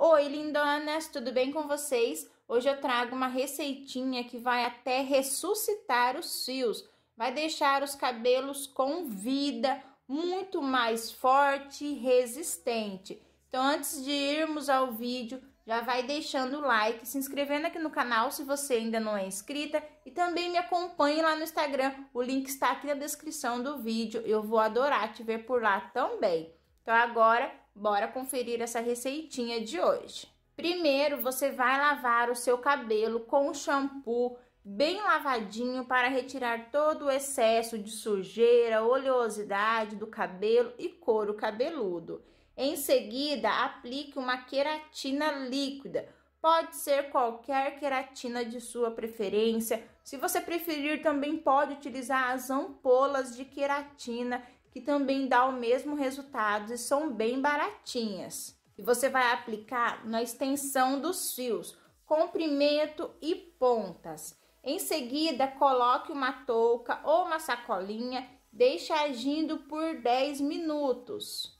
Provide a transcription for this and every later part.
Oi, lindonas, tudo bem com vocês? Hoje eu trago uma receitinha que vai até ressuscitar os fios, vai deixar os cabelos com vida, muito mais forte e resistente. Então, antes de irmos ao vídeo, já vai deixando o like, se inscrevendo aqui no canal se você ainda não é inscrita e também me acompanhe lá no Instagram, o link está aqui na descrição do vídeo, eu vou adorar te ver por lá também. Então, agora Bora conferir essa receitinha de hoje. Primeiro, você vai lavar o seu cabelo com shampoo bem lavadinho para retirar todo o excesso de sujeira, oleosidade do cabelo e couro cabeludo. Em seguida, aplique uma queratina líquida. Pode ser qualquer queratina de sua preferência. Se você preferir, também pode utilizar as ampolas de queratina que também dá o mesmo resultado e são bem baratinhas. E você vai aplicar na extensão dos fios, comprimento e pontas. Em seguida, coloque uma touca ou uma sacolinha, deixe agindo por 10 minutos.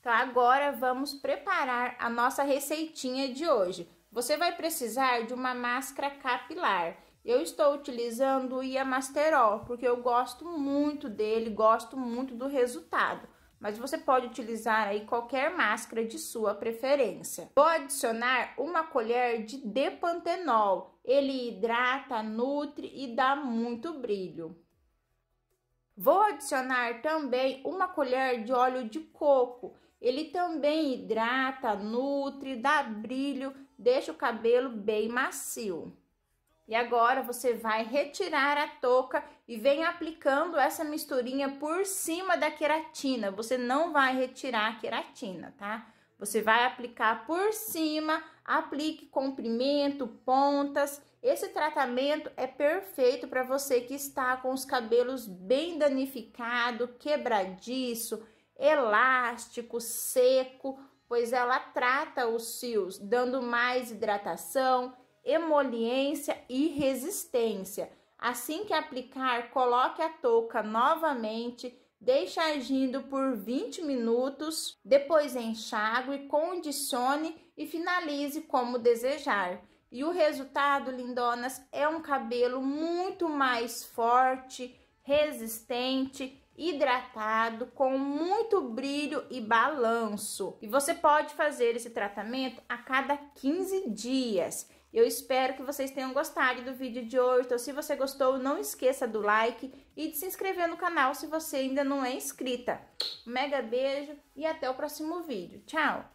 Então, agora vamos preparar a nossa receitinha de hoje. Você vai precisar de uma máscara capilar. Eu estou utilizando o Iamasterol, porque eu gosto muito dele, gosto muito do resultado. Mas você pode utilizar aí qualquer máscara de sua preferência. Vou adicionar uma colher de depantenol. Ele hidrata, nutre e dá muito brilho. Vou adicionar também uma colher de óleo de coco. Ele também hidrata, nutre, dá brilho, deixa o cabelo bem macio. E agora você vai retirar a touca e vem aplicando essa misturinha por cima da queratina. Você não vai retirar a queratina, tá? Você vai aplicar por cima, aplique comprimento, pontas. Esse tratamento é perfeito para você que está com os cabelos bem danificado, quebradiço, elástico, seco, pois ela trata os fios, dando mais hidratação, emoliência e resistência. Assim que aplicar, coloque a touca novamente, deixe agindo por 20 minutos, depois enxague, condicione e finalize como desejar. E o resultado, lindonas, é um cabelo muito mais forte, resistente, hidratado, com muito brilho e balanço. E você pode fazer esse tratamento a cada 15 dias. Eu espero que vocês tenham gostado do vídeo de hoje. Então, se você gostou, não esqueça do like e de se inscrever no canal se você ainda não é inscrita. Um mega beijo e até o próximo vídeo. Tchau!